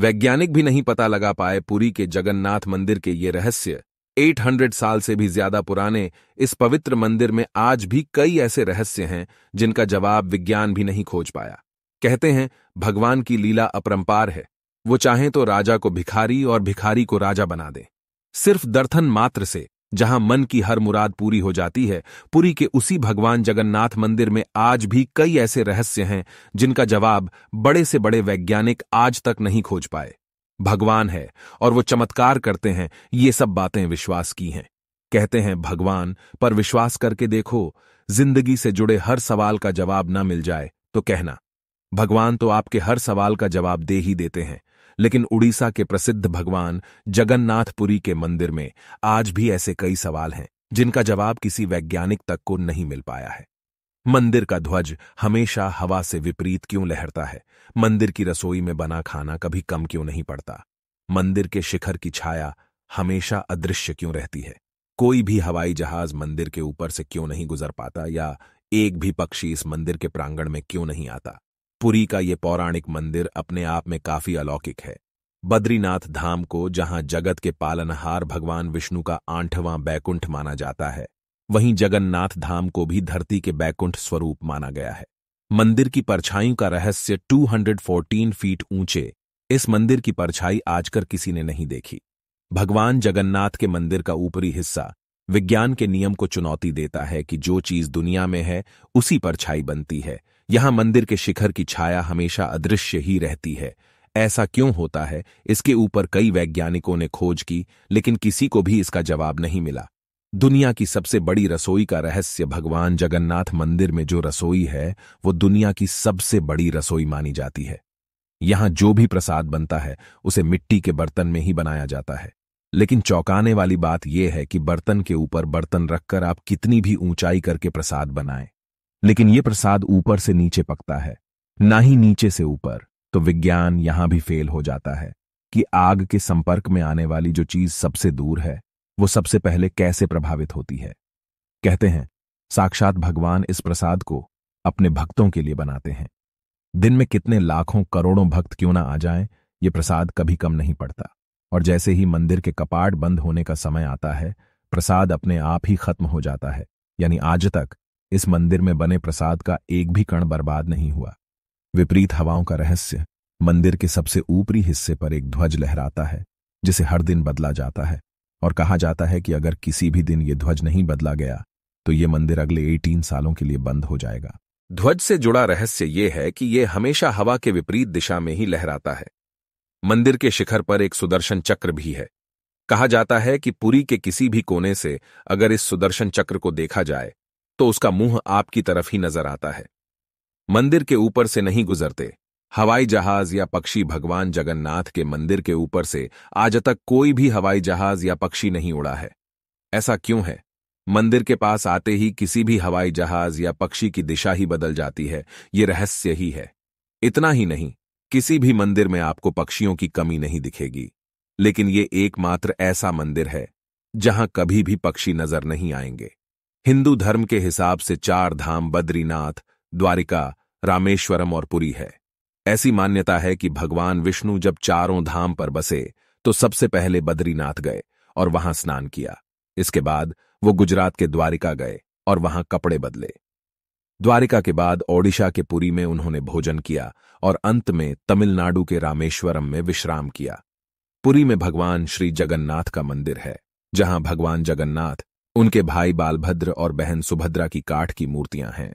वैज्ञानिक भी नहीं पता लगा पाए पुरी के जगन्नाथ मंदिर के ये रहस्य 800 साल से भी ज्यादा पुराने इस पवित्र मंदिर में आज भी कई ऐसे रहस्य हैं जिनका जवाब विज्ञान भी नहीं खोज पाया कहते हैं भगवान की लीला अपरंपार है वो चाहें तो राजा को भिखारी और भिखारी को राजा बना दें सिर्फ दर्थन मात्र से जहां मन की हर मुराद पूरी हो जाती है पुरी के उसी भगवान जगन्नाथ मंदिर में आज भी कई ऐसे रहस्य हैं जिनका जवाब बड़े से बड़े वैज्ञानिक आज तक नहीं खोज पाए भगवान है और वो चमत्कार करते हैं ये सब बातें विश्वास की हैं कहते हैं भगवान पर विश्वास करके देखो जिंदगी से जुड़े हर सवाल का जवाब न मिल जाए तो कहना भगवान तो आपके हर सवाल का जवाब दे ही देते हैं लेकिन उड़ीसा के प्रसिद्ध भगवान जगन्नाथपुरी के मंदिर में आज भी ऐसे कई सवाल हैं जिनका जवाब किसी वैज्ञानिक तक को नहीं मिल पाया है मंदिर का ध्वज हमेशा हवा से विपरीत क्यों लहरता है मंदिर की रसोई में बना खाना कभी कम क्यों नहीं पड़ता मंदिर के शिखर की छाया हमेशा अदृश्य क्यों रहती है कोई भी हवाई जहाज मंदिर के ऊपर से क्यों नहीं गुजर पाता या एक भी पक्षी इस मंदिर के प्रांगण में क्यों नहीं आता पुरी का ये पौराणिक मंदिर अपने आप में काफी अलौकिक है बद्रीनाथ धाम को जहां जगत के पालनहार भगवान विष्णु का आठवां बैकुंठ माना जाता है वहीं जगन्नाथ धाम को भी धरती के बैकुंठ स्वरूप माना गया है मंदिर की परछाइयों का रहस्य 214 फीट ऊंचे इस मंदिर की परछाई आजकर किसी ने नहीं देखी भगवान जगन्नाथ के मंदिर का ऊपरी हिस्सा विज्ञान के नियम को चुनौती देता है कि जो चीज दुनिया में है उसी परछाई बनती है यहां मंदिर के शिखर की छाया हमेशा अदृश्य ही रहती है ऐसा क्यों होता है इसके ऊपर कई वैज्ञानिकों ने खोज की लेकिन किसी को भी इसका जवाब नहीं मिला दुनिया की सबसे बड़ी रसोई का रहस्य भगवान जगन्नाथ मंदिर में जो रसोई है वो दुनिया की सबसे बड़ी रसोई मानी जाती है यहां जो भी प्रसाद बनता है उसे मिट्टी के बर्तन में ही बनाया जाता है लेकिन चौंकाने वाली बात यह है कि बर्तन के ऊपर बर्तन रखकर आप कितनी भी ऊंचाई करके प्रसाद बनाएं लेकिन ये प्रसाद ऊपर से नीचे पकता है ना ही नीचे से ऊपर तो विज्ञान यहां भी फेल हो जाता है कि आग के संपर्क में आने वाली जो चीज सबसे दूर है वो सबसे पहले कैसे प्रभावित होती है कहते हैं साक्षात भगवान इस प्रसाद को अपने भक्तों के लिए बनाते हैं दिन में कितने लाखों करोड़ों भक्त क्यों ना आ जाएं, ये प्रसाद कभी कम नहीं पड़ता और जैसे ही मंदिर के कपाट बंद होने का समय आता है प्रसाद अपने आप ही खत्म हो जाता है यानी आज तक इस मंदिर में बने प्रसाद का एक भी कण बर्बाद नहीं हुआ विपरीत हवाओं का रहस्य मंदिर के सबसे ऊपरी हिस्से पर एक ध्वज लहराता है जिसे हर दिन बदला जाता है और कहा जाता है कि अगर किसी भी दिन ये ध्वज नहीं बदला गया तो ये मंदिर अगले 18 सालों के लिए बंद हो जाएगा ध्वज से जुड़ा रहस्य ये है कि ये हमेशा हवा के विपरीत दिशा में ही लहराता है मंदिर के शिखर पर एक सुदर्शन चक्र भी है कहा जाता है कि पुरी के किसी भी कोने से अगर इस सुदर्शन चक्र को देखा जाए तो उसका मुंह आपकी तरफ ही नजर आता है मंदिर के ऊपर से नहीं गुजरते हवाई जहाज या पक्षी भगवान जगन्नाथ के मंदिर के ऊपर से आज तक कोई भी हवाई जहाज या पक्षी नहीं उड़ा है ऐसा क्यों है मंदिर के पास आते ही किसी भी हवाई जहाज या पक्षी की दिशा ही बदल जाती है ये रहस्य ही है इतना ही नहीं किसी भी मंदिर में आपको पक्षियों की कमी नहीं दिखेगी लेकिन ये एकमात्र ऐसा मंदिर है जहां कभी भी पक्षी नजर नहीं आएंगे हिंदू धर्म के हिसाब से चार धाम बद्रीनाथ द्वारिका रामेश्वरम और पुरी है ऐसी मान्यता है कि भगवान विष्णु जब चारों धाम पर बसे तो सबसे पहले बद्रीनाथ गए और वहां स्नान किया इसके बाद वो गुजरात के द्वारिका गए और वहां कपड़े बदले द्वारिका के बाद ओडिशा के पुरी में उन्होंने भोजन किया और अंत में तमिलनाडु के रामेश्वरम में विश्राम किया पुरी में भगवान श्री जगन्नाथ का मंदिर है जहां भगवान जगन्नाथ उनके भाई बालभद्र और बहन सुभद्रा की काठ की मूर्तियां हैं